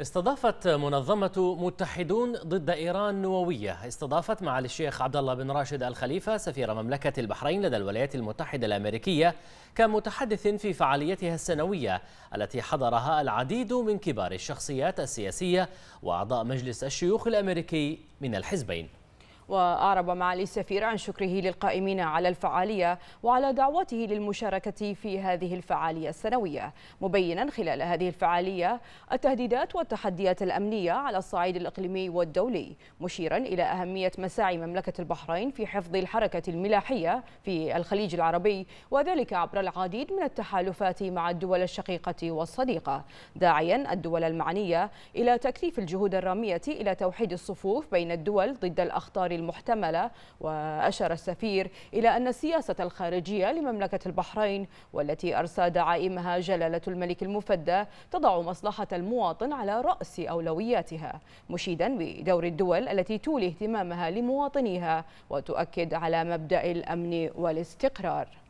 استضافت منظمة متحدون ضد إيران نووية استضافت معالي الشيخ عبد الله بن راشد الخليفة سفير مملكة البحرين لدى الولايات المتحدة الأمريكية كمتحدث في فعاليتها السنوية التي حضرها العديد من كبار الشخصيات السياسية وأعضاء مجلس الشيوخ الأمريكي من الحزبين وأعرب معالي السفير عن شكره للقائمين على الفعالية وعلى دعوته للمشاركة في هذه الفعالية السنوية مبينا خلال هذه الفعالية التهديدات والتحديات الأمنية على الصعيد الإقليمي والدولي مشيرا إلى أهمية مساعي مملكة البحرين في حفظ الحركة الملاحية في الخليج العربي وذلك عبر العديد من التحالفات مع الدول الشقيقة والصديقة داعيا الدول المعنية إلى تكثيف الجهود الرامية إلى توحيد الصفوف بين الدول ضد الأخطار المحتملة وأشار السفير إلى أن السياسة الخارجية لمملكة البحرين والتي أرسى دعائمها جلالة الملك المفدى تضع مصلحة المواطن على رأس أولوياتها مشيدا بدور الدول التي تولي اهتمامها لمواطنيها وتؤكد على مبدأ الأمن والاستقرار